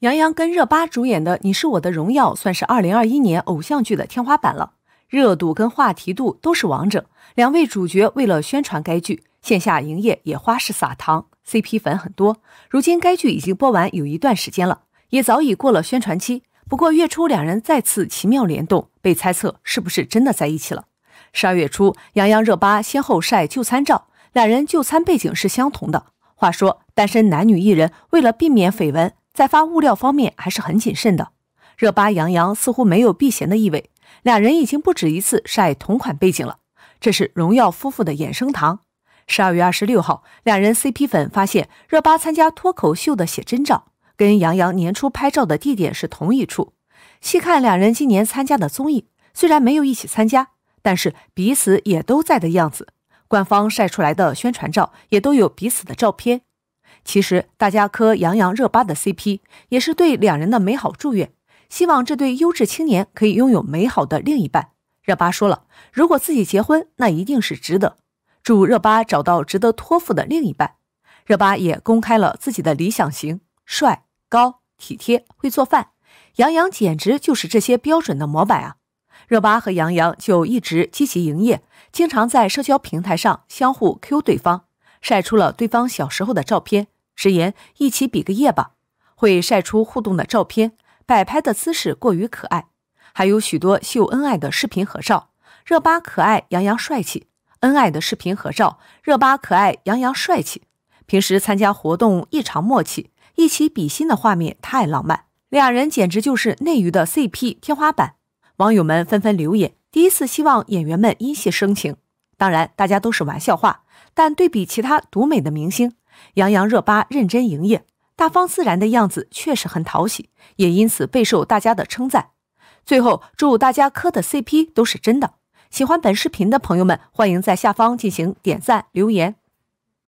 杨洋跟热巴主演的《你是我的荣耀》算是2021年偶像剧的天花板了，热度跟话题度都是王者。两位主角为了宣传该剧，线下营业也花式撒糖，CP 粉很多。如今该剧已经播完有一段时间了，也早已过了宣传期。不过月初两人再次奇妙联动，被猜测是不是真的在一起了。十二月初，杨洋、热巴先后晒就餐照，两人就餐背景是相同的。话说，单身男女艺人为了避免绯闻。在发物料方面还是很谨慎的，热巴杨洋似乎没有避嫌的意味。两人已经不止一次晒同款背景了，这是荣耀夫妇的衍生堂。十二月二十六号，两人 CP 粉发现热巴参加脱口秀的写真照，跟杨洋年初拍照的地点是同一处。细看两人今年参加的综艺，虽然没有一起参加，但是彼此也都在的样子。官方晒出来的宣传照也都有彼此的照片。其实大家磕杨洋热巴的 CP，也是对两人的美好祝愿，希望这对优质青年可以拥有美好的另一半。热巴说了，如果自己结婚，那一定是值得。祝热巴找到值得托付的另一半。热巴也公开了自己的理想型：帅、高、体贴、会做饭。杨洋简直就是这些标准的模板啊！热巴和杨洋就一直积极营业，经常在社交平台上相互 Q 对方，晒出了对方小时候的照片。直言一起比个耶吧，会晒出互动的照片，摆拍的姿势过于可爱，还有许多秀恩爱的视频合照。热巴可爱，杨洋帅气，恩爱的视频合照。热巴可爱，杨洋帅气。平时参加活动异常默契，一起比心的画面太浪漫，两人简直就是内娱的 CP 天花板。网友们纷纷留言：第一次希望演员们因戏生情。当然，大家都是玩笑话，但对比其他独美的明星。杨洋、热巴认真营业，大方自然的样子确实很讨喜，也因此备受大家的称赞。最后，祝大家磕的 CP 都是真的！喜欢本视频的朋友们，欢迎在下方进行点赞、留言。